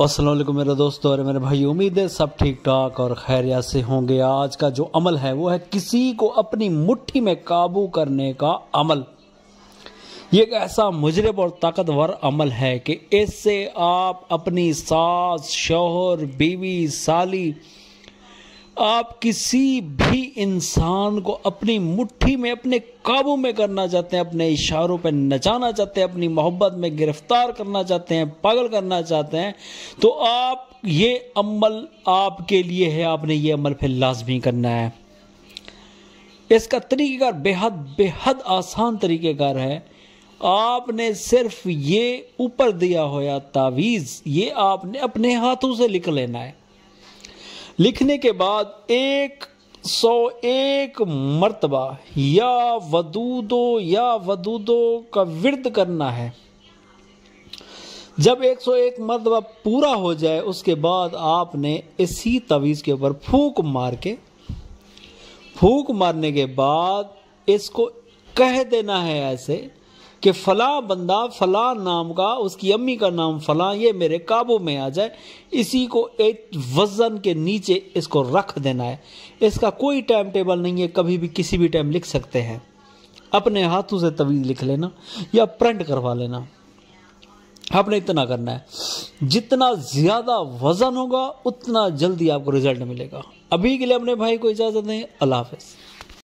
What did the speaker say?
असलम मेरे दोस्तों और मेरे भाई उम्मीद है सब ठीक ठाक और खैरियत से होंगे आज का जो अमल है वो है किसी को अपनी मुट्ठी में काबू करने का अमल ये एक ऐसा मुजरब और ताकतवर अमल है कि इससे आप अपनी सास शोहर बीवी साली आप किसी भी इंसान को अपनी मुट्ठी में अपने काबू में करना चाहते हैं अपने इशारों पर नचाना चाहते हैं अपनी मोहब्बत में गिरफ्तार करना चाहते हैं पागल करना चाहते हैं तो आप ये अमल आपके लिए है आपने ये अमल फिर लाजमी करना है इसका तरीक़ेकार बेहद बेहद आसान तरीक़ेकार है आपने सिर्फ ये ऊपर दिया होया तावीज़ ये आपने अपने हाथों से लिख लेना है लिखने के बाद एक सौ एक मरतबा या वदूदो या वदूदो का विरद करना है जब 101 मरतबा पूरा हो जाए उसके बाद आपने इसी तवीज़ के ऊपर फूक मार के फूक मारने के बाद इसको कह देना है ऐसे कि फला बंदा फला नाम का उसकी अम्मी का नाम फला ये मेरे काबू में आ जाए इसी को एक वज़न के नीचे इसको रख देना है इसका कोई टाइम टेबल नहीं है कभी भी किसी भी टाइम लिख सकते हैं अपने हाथों से तवीज़ लिख लेना या प्रिंट करवा लेना आपने इतना करना है जितना ज़्यादा वज़न होगा उतना जल्दी आपको रिजल्ट मिलेगा अभी के लिए अपने भाई को इजाज़त दें अल्लाह हाफिज़